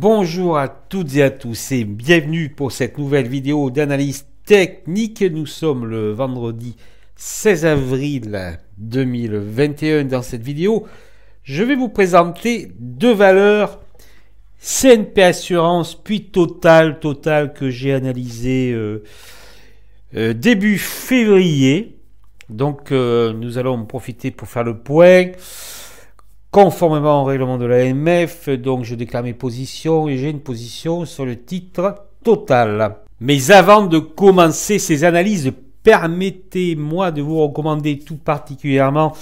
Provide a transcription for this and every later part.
Bonjour à toutes et à tous et bienvenue pour cette nouvelle vidéo d'analyse technique. Nous sommes le vendredi 16 avril 2021. Dans cette vidéo, je vais vous présenter deux valeurs CNP Assurance puis Total, Total que j'ai analysé euh, euh, début février. Donc euh, nous allons profiter pour faire le point conformément au règlement de l'AMF, donc je déclare mes positions et j'ai une position sur le titre total. Mais avant de commencer ces analyses, permettez-moi de vous recommander tout particulièrement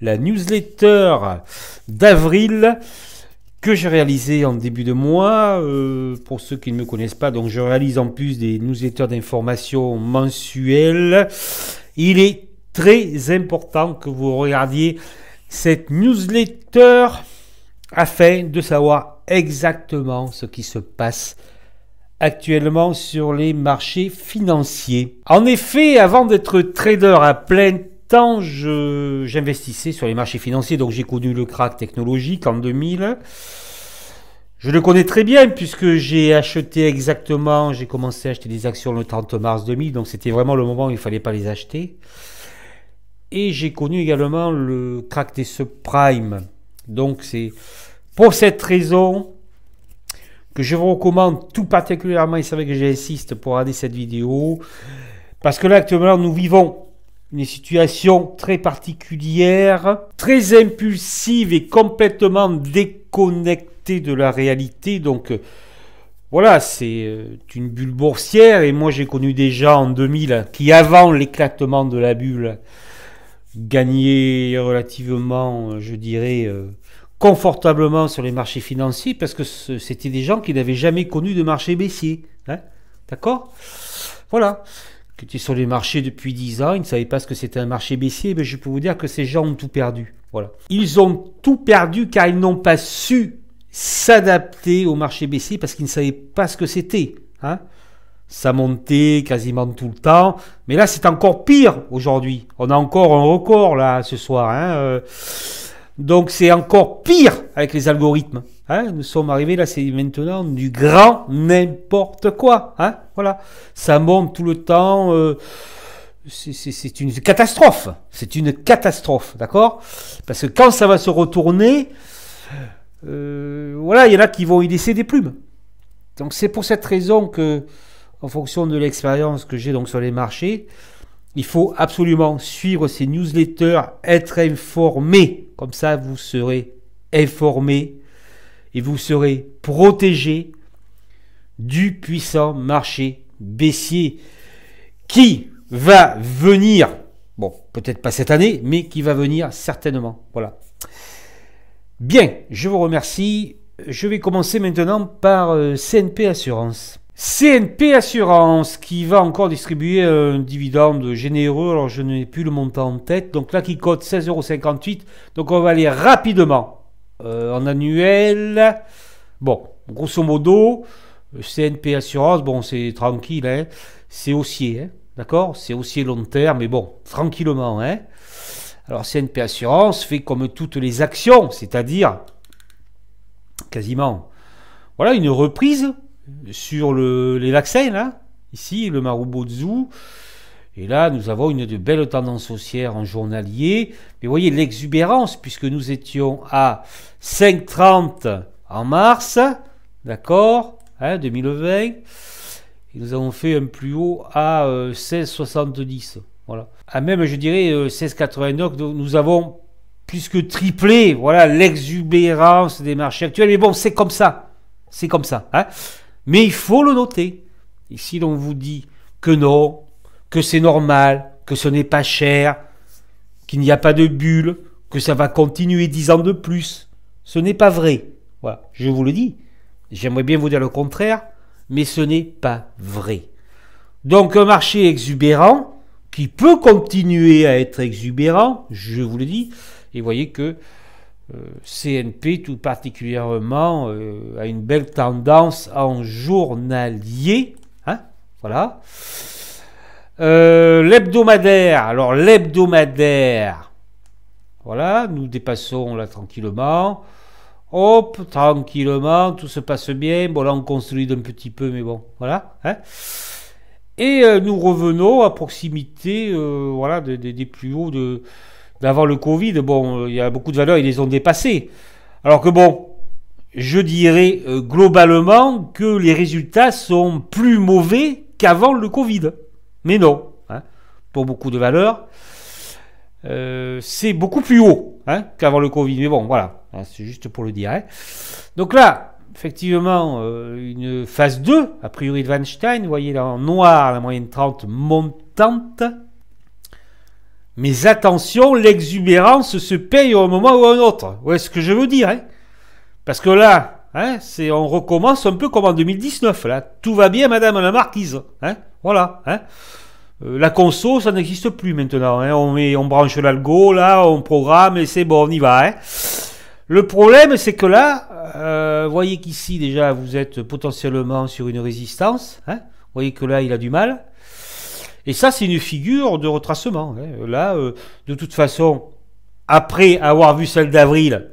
la newsletter d'avril que j'ai réalisée en début de mois. Euh, pour ceux qui ne me connaissent pas, donc je réalise en plus des newsletters d'information mensuelles. Il est très important que vous regardiez cette newsletter afin de savoir exactement ce qui se passe actuellement sur les marchés financiers. En effet, avant d'être trader à plein temps, j'investissais sur les marchés financiers, donc j'ai connu le crack technologique en 2000. Je le connais très bien puisque j'ai acheté exactement, j'ai commencé à acheter des actions le 30 mars 2000, donc c'était vraiment le moment où il ne fallait pas les acheter. Et j'ai connu également le crack des subprimes Donc c'est pour cette raison que je vous recommande tout particulièrement, et c'est que j'insiste pour regarder cette vidéo, parce que là actuellement nous vivons une situation très particulière, très impulsive et complètement déconnectée de la réalité. Donc euh, voilà, c'est euh, une bulle boursière et moi j'ai connu des gens en 2000 qui avant l'éclatement de la bulle gagner relativement, euh, je dirais, euh, confortablement sur les marchés financiers parce que c'était des gens qui n'avaient jamais connu de marché baissier. Hein, d'accord Voilà. Qui étaient sur les marchés depuis 10 ans, ils ne savaient pas ce que c'était un marché baissier, mais je peux vous dire que ces gens ont tout perdu. Voilà. Ils ont tout perdu car ils n'ont pas su s'adapter au marché baissier parce qu'ils ne savaient pas ce que c'était. Hein ça montait quasiment tout le temps. Mais là, c'est encore pire aujourd'hui. On a encore un record là ce soir. Hein, euh. Donc c'est encore pire avec les algorithmes. Hein. Nous sommes arrivés là, c'est maintenant du grand n'importe quoi. Hein. Voilà, ça monte tout le temps. Euh. c'est une catastrophe. C'est une catastrophe, d'accord Parce que quand ça va se retourner, euh, voilà, il y en a qui vont y laisser des plumes. Donc c'est pour cette raison que en fonction de l'expérience que j'ai donc sur les marchés, il faut absolument suivre ces newsletters, être informé. Comme ça, vous serez informé et vous serez protégé du puissant marché baissier qui va venir, bon, peut-être pas cette année, mais qui va venir certainement. Voilà. Bien, je vous remercie. Je vais commencer maintenant par euh, CNP Assurance. CNP Assurance qui va encore distribuer un dividende généreux. Alors je n'ai plus le montant en tête. Donc là qui cote 16,58€. Donc on va aller rapidement euh, en annuel. Bon, grosso modo, CNP Assurance, bon c'est tranquille, hein. c'est haussier, hein. d'accord C'est haussier long terme, mais bon, tranquillement. Hein. Alors CNP Assurance fait comme toutes les actions, c'est-à-dire quasiment voilà une reprise sur les lacs là, ici, le Maroubozou. Et là, nous avons une de belles tendances haussières en journalier. Mais voyez l'exubérance, puisque nous étions à 5,30 en mars, d'accord, 2020. Hein, Et nous avons fait un plus haut à 16,70. Euh, voilà. À même, je dirais, 16,89, euh, nous avons plus que triplé voilà l'exubérance des marchés actuels. Mais bon, c'est comme ça. C'est comme ça. Hein mais il faut le noter. Et si l'on vous dit que non, que c'est normal, que ce n'est pas cher, qu'il n'y a pas de bulle, que ça va continuer dix ans de plus, ce n'est pas vrai. Voilà, je vous le dis. J'aimerais bien vous dire le contraire, mais ce n'est pas vrai. Donc un marché exubérant qui peut continuer à être exubérant, je vous le dis, et voyez que euh, CNP tout particulièrement euh, a une belle tendance en journalier. Hein, voilà. Euh, l'hebdomadaire. Alors l'hebdomadaire. Voilà, nous dépassons là tranquillement. Hop, tranquillement, tout se passe bien. Bon, là, on construit un petit peu, mais bon, voilà. Hein. et nous revenons à proximité voilà, des, plus hauts de, avant le Covid, bon, il y a beaucoup de valeurs, ils les ont dépassées. Alors que bon, je dirais euh, globalement que les résultats sont plus mauvais qu'avant le Covid. Mais non, hein, pour beaucoup de valeurs, euh, c'est beaucoup plus haut hein, qu'avant le Covid. Mais bon, voilà, hein, c'est juste pour le dire. Donc là, effectivement, euh, une phase 2, a priori de Weinstein, vous voyez là en noir, la moyenne 30 montante. Mais attention, l'exubérance se paye au moment ou à un autre. Vous voyez ce que je veux dire hein Parce que là, hein, on recommence un peu comme en 2019. Là. Tout va bien, madame la marquise. Hein voilà. Euh, la conso, ça n'existe plus maintenant. on, on branche l'algo, là, on programme et c'est bon, on y va. le problème, c'est que là, euh, vous voyez qu'ici, déjà, vous êtes potentiellement sur une résistance. vous voyez que là, il a du mal. Et ça, c'est une figure de retracement. Hein. Là, euh, de toute façon, après avoir vu celle d'avril,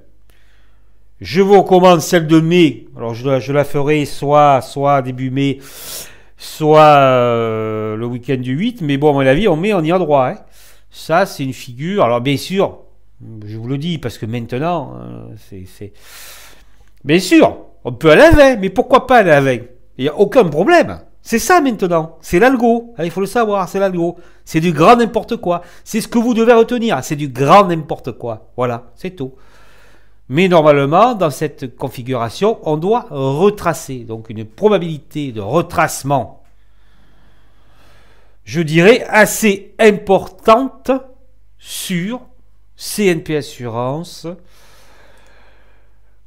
je vous recommande celle de mai. Alors, je, je la ferai soit, soit début mai, soit euh, le week-end du 8. Mais bon, à mon avis, on met on y a droit. Hein. Ça, c'est une figure. Alors, bien sûr, je vous le dis, parce que maintenant, euh, c'est. Bien sûr, on peut aller à la 20, mais pourquoi pas aller à la 20 Il n'y a aucun problème. C'est ça maintenant, c'est l'algo, ah, il faut le savoir, c'est l'algo. C'est du grand n'importe quoi, c'est ce que vous devez retenir, c'est du grand n'importe quoi. Voilà, c'est tout. Mais normalement, dans cette configuration, on doit retracer, donc une probabilité de retracement, je dirais, assez importante sur CNP Assurance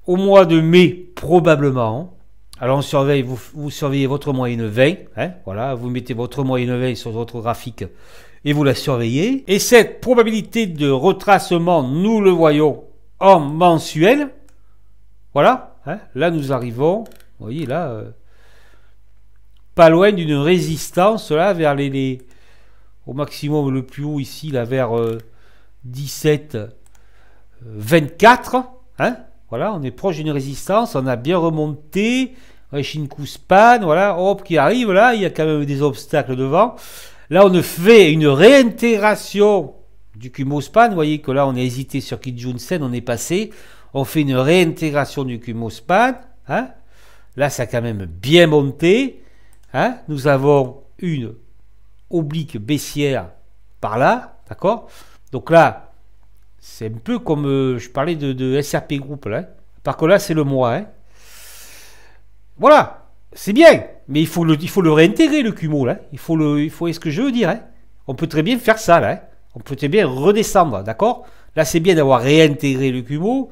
au mois de mai probablement, alors on surveille, vous, surveillez votre moyenne 20, hein, voilà, vous mettez votre moyenne 20 sur votre graphique et vous la surveillez. Et cette probabilité de retracement, nous le voyons en mensuel. Voilà, hein, là nous arrivons, vous voyez là, euh, pas loin d'une résistance là vers les, au maximum le plus haut ici là vers 17, euh, 24, euh, hein. voilà, on est proche d'une résistance, on a bien remonté. Shinku Span, voilà, hop, qui arrive, là, il y a quand même des obstacles devant. Là, on fait une réintégration du Kumo Span. Vous voyez que là, on a hésité sur Kijun Sen, on est passé. On fait une réintégration du Kumo Span. Hein là, ça a quand même bien monté. Hein Nous avons une oblique baissière par là, d'accord Donc là, c'est un peu comme euh, je parlais de, SRP Group, là. Hein. Par contre, là, c'est le mois, hein voilà, c'est bien, mais il faut le, faut le réintégrer le cumul. Là. Il faut le, il faut, est-ce que je veux dire hein? On peut très bien faire ça là. Hein. on peut très bien redescendre, d'accord Là, c'est bien d'avoir réintégré le cumo.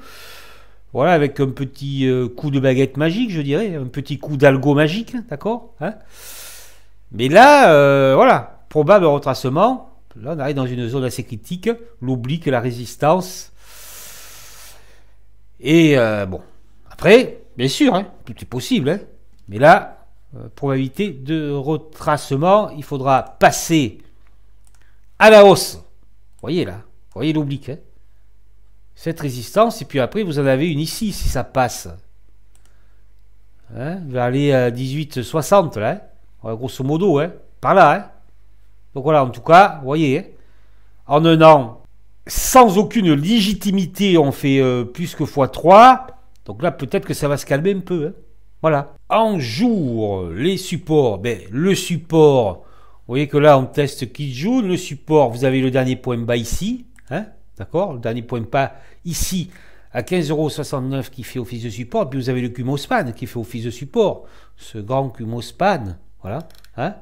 Voilà, avec un petit euh, coup de baguette magique, je dirais, un petit coup d'algo magique, d'accord hein? Mais là, euh, voilà, probable retracement. Là, on arrive dans une zone assez critique, l'oblique, la résistance. Et euh, bon, après, Bien sûr, hein, tout est possible. Hein. Mais là, euh, probabilité de retracement, il faudra passer à la hausse. vous Voyez là, vous voyez l'oblique. Hein. Cette résistance, et puis après, vous en avez une ici si ça passe. Hein, va aller à 18,60 là. Hein. Grosso modo, par là. Donc voilà, en tout cas, vous voyez, en un an, sans aucune légitimité, on fait euh, plus que x3. Donc là, peut-être que ça va se calmer un peu. Hein. Voilà. En jour, les supports. Ben, le support, vous voyez que là, on teste qui joue. Le support, vous avez le dernier point bas ici. Hein, d'accord Le dernier point bas ici à 15,69€ qui fait office de support. Puis vous avez le span qui fait office de support. Ce grand span Voilà. Hein.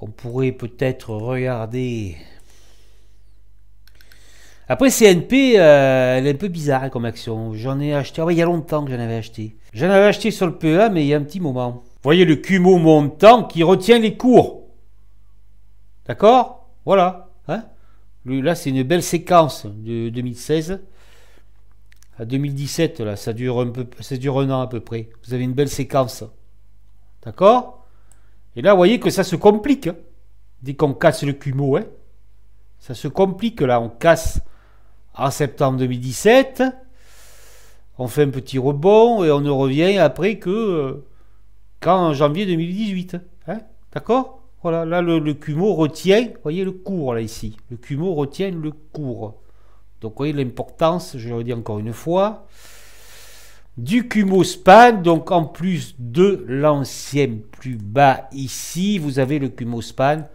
on pourrait peut-être regarder après, CNP, euh, elle est un peu bizarre hein, comme action. J'en ai acheté. Ah ouais, il y a longtemps que j'en avais acheté. J'en avais acheté sur le PEA, mais il y a un petit moment. Vous Voyez le cumo montant qui retient les cours. D'accord Voilà. Hein là, c'est une belle séquence de 2016 à 2017. Là, ça dure, un peu, ça dure an à peu près. Vous avez une belle séquence. D'accord Et là, vous voyez que ça se complique. Hein. dès qu'on casse le cumo, Ça se complique là, on casse en septembre 2017. On fait un petit rebond et on ne revient après que euh, quand janvier 2018. Hein, d'accord Voilà, là le, CUMO retient, voyez le cours là ici. Le CUMO retient le cours. Donc vous voyez l'importance, je le redis encore une fois, du CUMO SPAN. Donc en plus de l'ancien plus bas ici, vous avez le CUMO SPAN.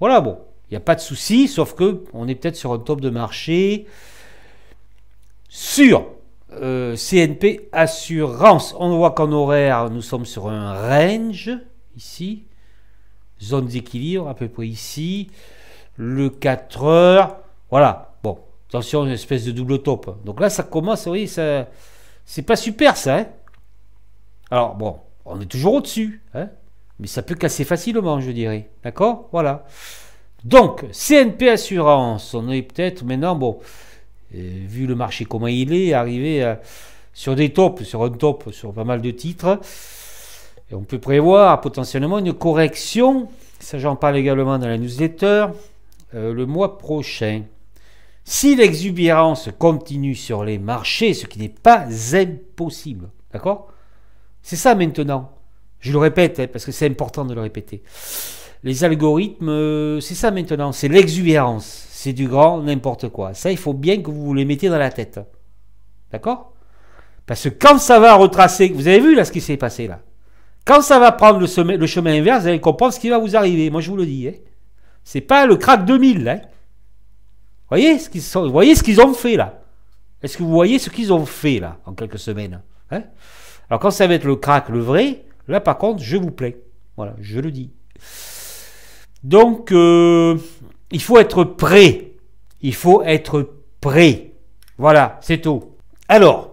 Voilà, bon, il n'y a pas de souci, sauf que on est peut-être sur un top de marché sur euh, CNP Assurance. On voit qu'en horaire, nous sommes sur un range, ici, zone d'équilibre à peu près ici, le 4 heures, voilà. Bon, attention, une espèce de double top. Donc là, ça commence, vous voyez, c'est pas super ça. Hein. Alors bon, on est toujours au-dessus, hein. mais ça peut casser facilement, je dirais. D'accord Voilà. Donc, CNP Assurance, on est peut-être maintenant, bon, vu le marché comment il est, arrivé euh, sur des tops, sur un top, sur pas mal de titres. on peut prévoir potentiellement une correction, ça j'en parle également dans la newsletter, euh, le mois prochain. Si l'exubérance continue sur les marchés, ce qui n'est pas impossible, d'accord C'est ça maintenant. Je le répète, hein, parce que c'est important de le répéter. Les algorithmes, euh, c'est ça maintenant, c'est l'exubérance c'est du grand n'importe quoi. Ça, il faut bien que vous les mettiez dans la tête. D'accord Parce que quand ça va retracer, vous avez vu là ce qui s'est passé là Quand ça va prendre le, chemin, inverse, vous allez comprendre ce qui va vous arriver. Moi, je vous le dis. Hein. C'est pas le crack 2000. Hein. vous Voyez ce qu'ils voyez ce qu'ils ont fait là. Est-ce que vous voyez ce qu'ils ont fait là en quelques semaines hein Alors quand ça va être le crack, le vrai, là par contre, je vous plaît, Voilà, je le dis. Donc euh, il faut être prêt. Il faut être prêt. Voilà, c'est tout. Alors,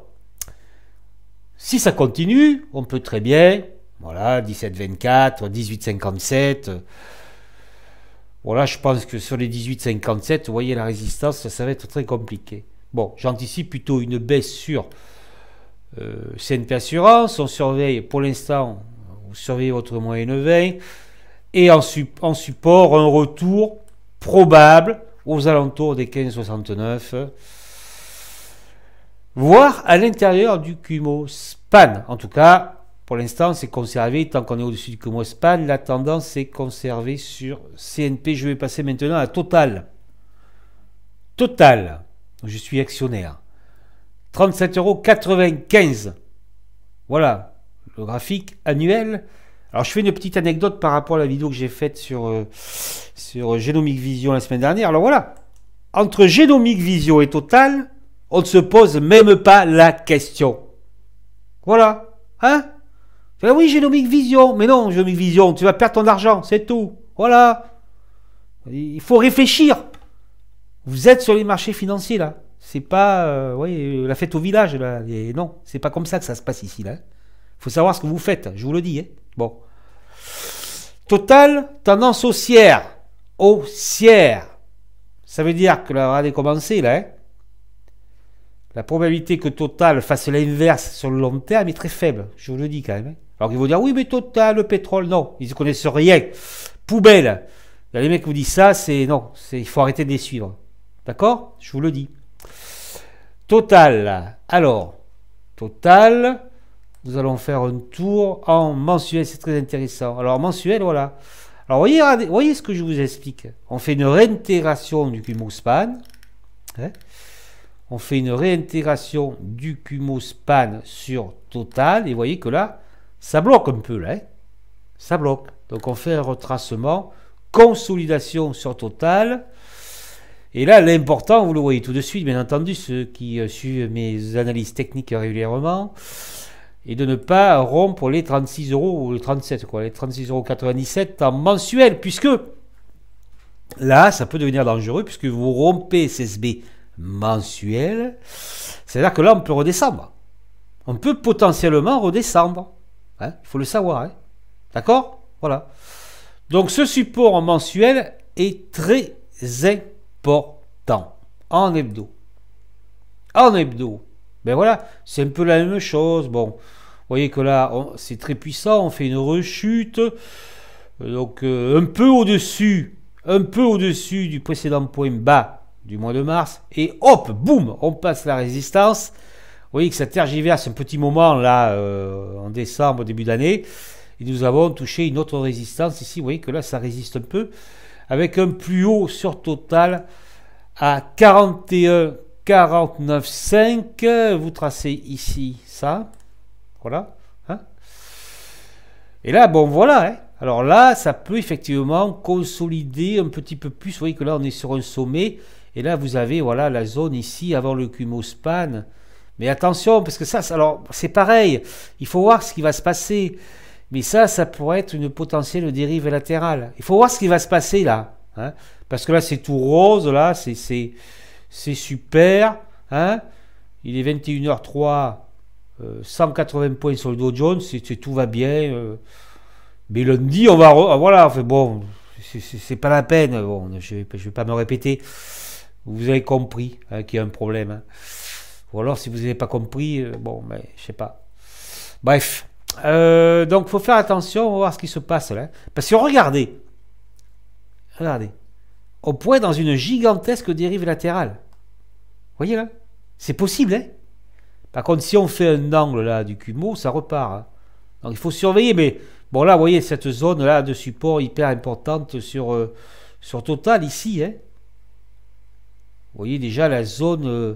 si ça continue, on peut très bien, voilà, 17-24, 18-57. Voilà, je pense que sur les 18-57, vous voyez la résistance, ça, va être très compliqué. Bon, j'anticipe plutôt une baisse sur euh, CNP Assurance. On surveille, pour l'instant, vous surveillez votre moyenne 20. Et en, en support, un retour probable aux alentours des 15,69, voire à l'intérieur du Kumo Span. En tout cas, pour l'instant, c'est conservé. Tant qu'on est au-dessus du Kumo Span, la tendance est conservée sur CNP. Je vais passer maintenant à Total. Total, je suis actionnaire. 37,95 euros. Voilà, le graphique annuel. Alors je fais une petite anecdote par rapport à la vidéo que j'ai faite sur, euh, sur euh, Genomic Vision la semaine dernière. Alors voilà, entre Genomic Vision et Total, on ne se pose même pas la question. Voilà. Hein oui, Genomic Vision. Mais non, Genomic Vision, tu vas perdre ton argent, c'est tout. Voilà. Il faut réfléchir. Vous êtes sur les marchés financiers, là. C'est pas euh, oui, la fête au village, là. non, c'est pas comme ça que ça se passe ici, là. il faut savoir ce que vous faites, je vous le dis. Hein. Bon. Total, tendance haussière. Haussière. Ça veut dire que la rade est commencée, là. Hein. la probabilité que Total fasse l'inverse sur le long terme est très faible. Je vous le dis quand même. Hein. Alors ils vont dire, oui, mais Total, le pétrole, non. Ils ne connaissent rien. Poubelle. les mecs vous disent ça, c'est non. Il faut arrêter de les suivre. D'accord Je vous le dis. Total. Alors, Total. Nous allons faire un tour en mensuel, c'est très intéressant. Alors mensuel, voilà. Alors voyez, voyez ce que je vous explique. On fait une réintégration du cumospan. span hein. on fait une réintégration du span sur total. Et voyez que là, ça bloque un peu. Là, hein. ça bloque. Donc on fait un retracement, consolidation sur total. Et là, l'important, vous le voyez tout de suite, bien entendu, ceux qui euh, suivent mes analyses techniques régulièrement, et de ne pas rompre les 36 euros ou les 37, quoi, les 36,97 euros en mensuel, puisque là, ça peut devenir dangereux, puisque vous rompez SSB mensuel, c'est-à-dire que là, on peut redescendre. On peut potentiellement redescendre. Hein, il faut le savoir. Hein. D'accord Voilà. Donc ce support en mensuel est très important en hebdo. En hebdo. Ben voilà, c'est un peu la même chose. Bon, vous voyez que là, c'est très puissant, on fait une rechute. Donc euh, un peu au-dessus, un peu au-dessus du précédent point bas du mois de mars. Et hop, boum, on passe la résistance. Vous voyez que ça tergiverse un petit moment là, euh, en décembre, début d'année. Et nous avons touché une autre résistance ici. Vous voyez que là, ça résiste un peu. Avec un plus haut sur total à 41 49,5. Vous tracez ici ça. Voilà. Hein Et là, bon, voilà. Hein. Alors là, ça peut effectivement consolider un petit peu plus. Vous voyez que là, on est sur un sommet. Et là, vous avez voilà la zone ici avant le cumo span. Mais attention, parce que ça, alors c'est pareil. Il faut voir ce qui va se passer. Mais ça, ça pourrait être une potentielle dérive latérale. Il faut voir ce qui va se passer là. Hein. parce que là, c'est tout rose. Là, c'est c'est super. Hein Il est 21h03, 180 euh, points sur le Dow Jones, c'est tout va bien. Euh. mais lundi, on va. Ah, voilà, enfin, bon, c'est pas la peine. Bon, je ne vais pas me répéter. Vous avez compris hein, qu'il y a un problème. Hein. Ou alors, si vous n'avez pas compris, euh, bon, mais ben, je sais pas. Bref. donc, faut faire attention, on va voir ce qui se passe là. Parce que regardez, regardez, au point dans une gigantesque dérive latérale. Voyez là C'est possible, hein Par contre, si on fait un angle là du cumo, ça repart. Hein. Donc il faut surveiller, mais bon là, vous voyez cette zone là de support hyper importante sur, euh, sur Total ici, hein Vous voyez déjà la zone, euh,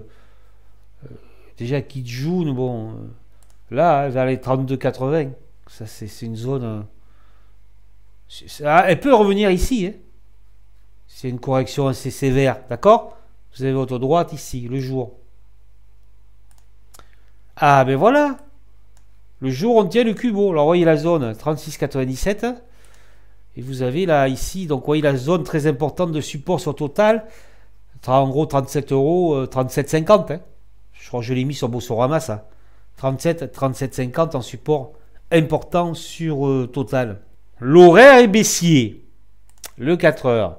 euh, déjà qui joue, bon, là, hein, vers les 32,80, ça c'est une zone... elle peut revenir ici, hein c'est une correction assez sévère, d'accord Vous avez votre droite ici, le jour. Ah ben voilà Le jour, on tient le cubo. Alors voyez la zone 36,97. Et vous avez là, ici, donc voyez la zone très importante de support sur Total. En gros, 37 euros, 37,50. Euh, hein. Je crois que je l'ai mis sur Bosorama, ça. 37, 37,50 en support important sur euh, Total. L'horaire est baissier. Le 4 heures.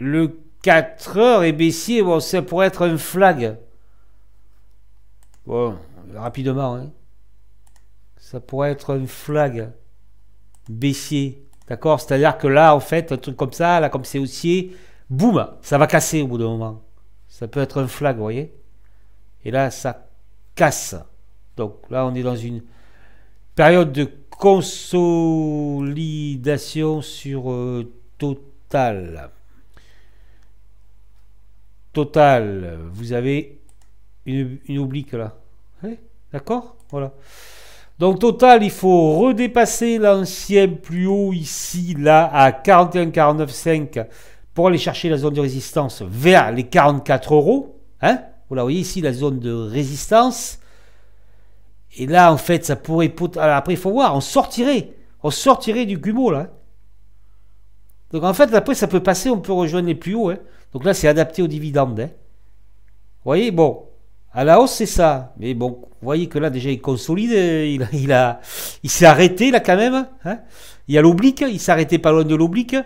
Le 4 heures est baissier, bon, ça pourrait être un flag. Bon, rapidement, hein. Ça pourrait être un flag baissier. D'accord C'est-à-dire que là, en fait, un truc comme ça, là, comme c'est haussier, boum, ça va casser au bout d'un moment. Ça peut être un flag, vous voyez Et là, ça casse. Donc là, on est dans une période de consolidation sur euh, Total total, vous avez une, oblique là. D'accord Voilà. Donc total, il faut redépasser l'ancien plus haut ici, là, à 41,49,5 pour aller chercher la zone de résistance vers les 44 euros. Hein voilà, vous voyez ici la zone de résistance. Et là, en fait, ça pourrait... Après, il faut voir, on sortirait. On sortirait du gumeau, là. Hein. Donc, en fait, après, ça peut passer, on peut rejoindre les plus hauts. Hein. Donc là, c'est adapté au dividende hein. Vous voyez, bon, à la hausse, c'est ça. Mais bon, vous voyez que là, déjà, il consolide, hein. il, a, il s'est arrêté là quand même. Hein. Il y a l'oblique, il s'est arrêté pas loin de l'oblique.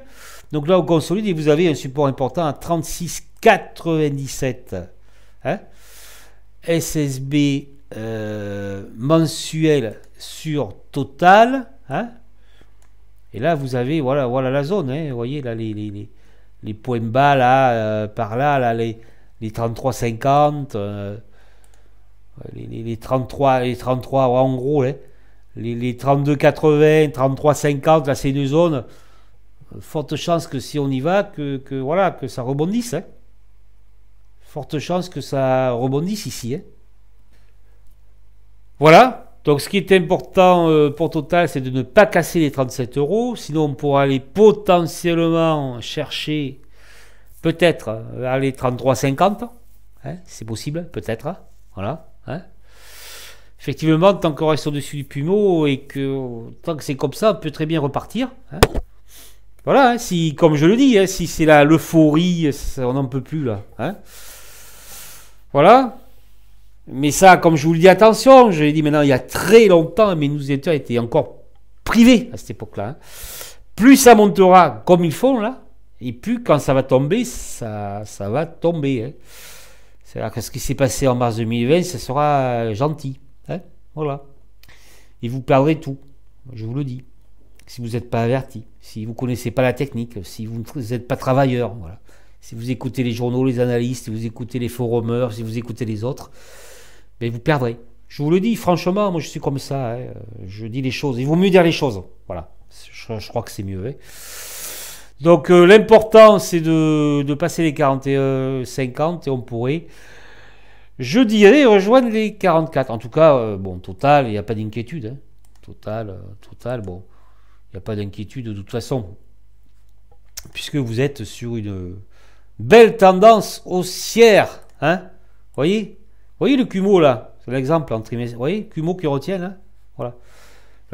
Donc là, on consolide et vous avez un support important à 36,97. SSB euh, mensuel sur total. Et là, vous avez, voilà, voilà la zone. Vous voyez, là, les les points bas là, euh, par là, là les, les 33-50, euh, les, 33, les 33 en gros, hein. les, les 32-80, 33-50, là c'est deux zones, euh, forte chance que si on y va, que, voilà, que ça rebondisse. Hein. Forte chance que ça rebondisse ici. Hein. Voilà, donc ce qui est important euh, pour Total, c'est de ne pas casser les 37 euros, sinon on pourra aller potentiellement chercher peut-être à les 33,50. c'est possible, peut-être. Hein. voilà. Hein. Effectivement, tant qu'on reste au-dessus du Pumo et que tant que c'est comme ça, on peut très bien repartir. Hein. Voilà, si, comme je le dis, si c'est l'euphorie, on n'en peut plus là. Voilà. Mais ça, comme je vous le dis, attention, je l'ai dit maintenant il y a très longtemps, mais nous étions encore privés à cette époque-là. Hein. Plus ça montera comme ils font là, et plus quand ça va tomber, ça, va tomber. Hein. C'est-à-dire que ce qui s'est passé en mars 2020, ça sera euh, gentil. Hein, voilà. Et vous perdrez tout, je vous le dis. Si vous n'êtes pas averti, si vous ne connaissez pas la technique, si vous n'êtes pas travailleur. Voilà si vous écoutez les journaux, les analystes, si vous écoutez les forumers, si vous écoutez les autres, mais ben, vous perdrez. Je vous le dis, franchement, moi je suis comme ça. Hein. Je dis les choses. Il vaut mieux dire les choses. Voilà. Je, crois que c'est mieux. Hein. Donc euh, l'important, c'est de, passer les 41-50 et on pourrait, je dirais, rejoindre les 44. En tout cas, euh, bon, total, il n'y a pas d'inquiétude. Hein. Total, euh, total, bon, il n'y a pas d'inquiétude de toute façon. Puisque vous êtes sur une, Belle tendance haussière. Hein voyez voyez le Cumo là C'est l'exemple en trimestre. Vous voyez Cumo qui retient. Hein voilà.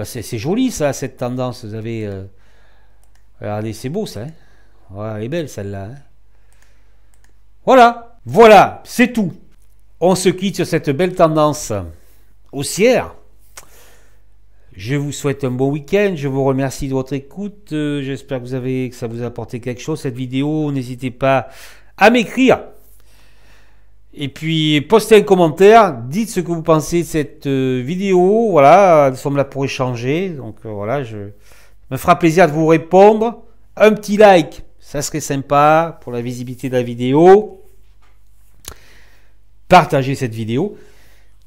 c'est joli ça, cette tendance. Vous avez. Euh, regardez, c'est beau ça. Hein voilà, elle est belle celle-là. Hein. voilà. Voilà, c'est tout. On se quitte sur cette belle tendance haussière. Je vous souhaite un bon week-end. Je vous remercie de votre écoute. Euh, j'espère que vous avez que ça vous a apporté quelque chose cette vidéo. N'hésitez pas à m'écrire. Et puis postez un commentaire, dites ce que vous pensez de cette euh, vidéo. Voilà, nous sommes là pour échanger. Donc euh, voilà, je me fera plaisir de vous répondre. Un petit like, ça serait sympa pour la visibilité de la vidéo. Partagez cette vidéo.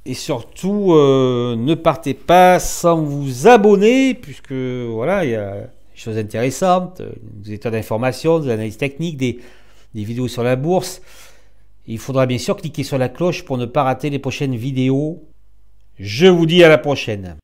Et surtout, euh, ne partez pas sans vous abonner, puisque voilà, il y a des choses intéressantes, des états d'information, des analyses techniques, des, vidéos sur la bourse. Il faudra bien sûr cliquer sur la cloche pour ne pas rater les prochaines vidéos. Je vous dis à la prochaine.